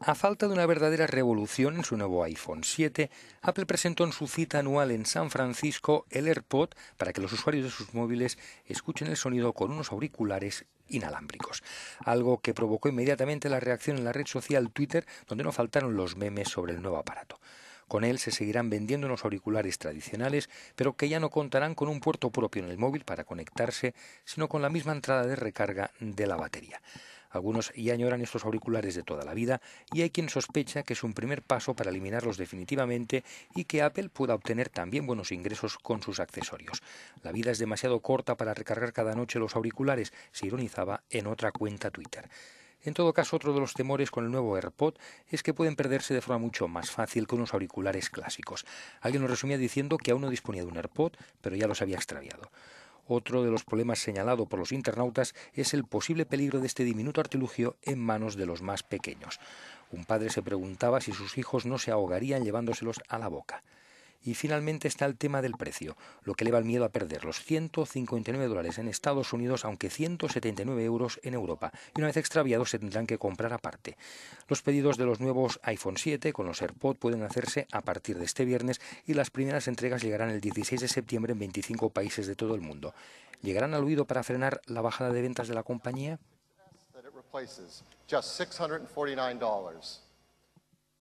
A falta de una verdadera revolución en su nuevo iPhone 7, Apple presentó en su cita anual en San Francisco el AirPod para que los usuarios de sus móviles escuchen el sonido con unos auriculares inalámbricos, algo que provocó inmediatamente la reacción en la red social Twitter, donde no faltaron los memes sobre el nuevo aparato. Con él se seguirán vendiendo unos auriculares tradicionales, pero que ya no contarán con un puerto propio en el móvil para conectarse, sino con la misma entrada de recarga de la batería. Algunos ya añoran estos auriculares de toda la vida y hay quien sospecha que es un primer paso para eliminarlos definitivamente y que Apple pueda obtener también buenos ingresos con sus accesorios. La vida es demasiado corta para recargar cada noche los auriculares, se ironizaba en otra cuenta Twitter. En todo caso, otro de los temores con el nuevo AirPod es que pueden perderse de forma mucho más fácil que unos auriculares clásicos. Alguien nos resumía diciendo que aún no disponía de un AirPod, pero ya los había extraviado. Otro de los problemas señalado por los internautas es el posible peligro de este diminuto artilugio en manos de los más pequeños. Un padre se preguntaba si sus hijos no se ahogarían llevándoselos a la boca. Y finalmente está el tema del precio, lo que eleva el miedo a perder los 159 dólares en Estados Unidos, aunque 179 euros en Europa, y una vez extraviados se tendrán que comprar aparte. Los pedidos de los nuevos iPhone 7 con los AirPod pueden hacerse a partir de este viernes y las primeras entregas llegarán el 16 de septiembre en 25 países de todo el mundo. ¿Llegarán al huido para frenar la bajada de ventas de la compañía?